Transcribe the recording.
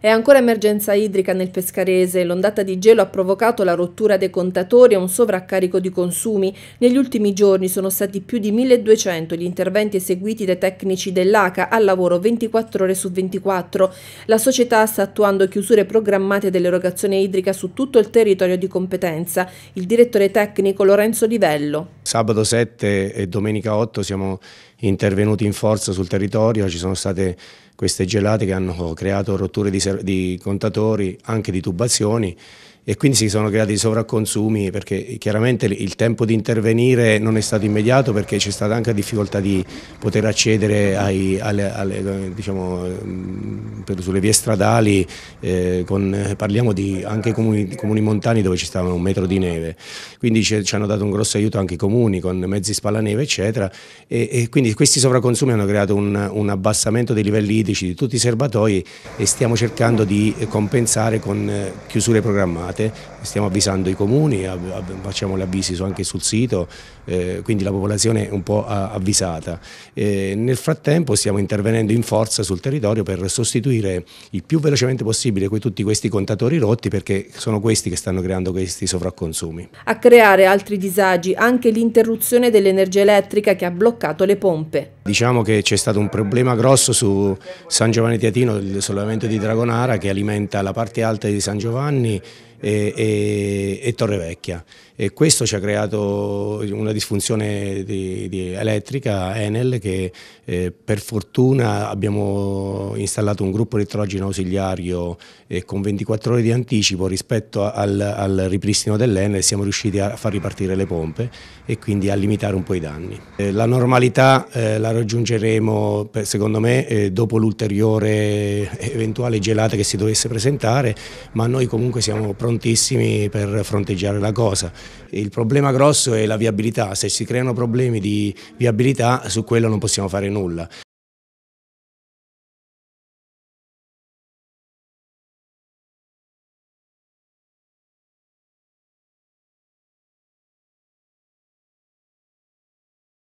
È ancora emergenza idrica nel Pescarese, l'ondata di gelo ha provocato la rottura dei contatori e un sovraccarico di consumi. Negli ultimi giorni sono stati più di 1200 gli interventi eseguiti dai tecnici dell'ACA al lavoro 24 ore su 24. La società sta attuando chiusure programmate dell'erogazione idrica su tutto il territorio di competenza. Il direttore tecnico Lorenzo Livello. Sabato 7 e domenica 8 siamo intervenuti in forza sul territorio, ci sono state queste gelate che hanno creato rotture di, di contatori, anche di tubazioni e quindi si sono creati sovracconsumi perché chiaramente il tempo di intervenire non è stato immediato perché c'è stata anche difficoltà di poter accedere ai, alle, alle, diciamo, per, sulle vie stradali, eh, con, parliamo di anche comuni, comuni montani dove ci stava un metro di neve, quindi ci, hanno dato un grosso aiuto anche i comuni con mezzi spallaneve eccetera e, e quindi quindi questi sovraconsumi hanno creato un, un abbassamento dei livelli idrici di tutti i serbatoi e stiamo cercando di compensare con eh, chiusure programmate, stiamo avvisando i comuni, facciamo gli avvisi anche sul sito, eh, quindi la popolazione è un po' avvisata. Eh, nel frattempo stiamo intervenendo in forza sul territorio per sostituire il più velocemente possibile tutti questi contatori rotti perché sono questi che stanno creando questi sovraconsumi. A creare altri disagi anche l'interruzione dell'energia elettrica che ha bloccato le pompe. pet. Diciamo che c'è stato un problema grosso su San Giovanni Teatino, il sollevamento di Dragonara che alimenta la parte alta di San Giovanni e, e, e Torrevecchia e questo ci ha creato una disfunzione di, di elettrica Enel che eh, per fortuna abbiamo installato un gruppo elettrogeno ausiliario eh, con 24 ore di anticipo rispetto al, al ripristino dell'Enel e siamo riusciti a far ripartire le pompe e quindi a limitare un po' i danni. Eh, la normalità, eh, la raggiungeremo, secondo me, eh, dopo l'ulteriore eh, eventuale gelata che si dovesse presentare, ma noi comunque siamo prontissimi per fronteggiare la cosa. Il problema grosso è la viabilità, se si creano problemi di viabilità su quello non possiamo fare nulla.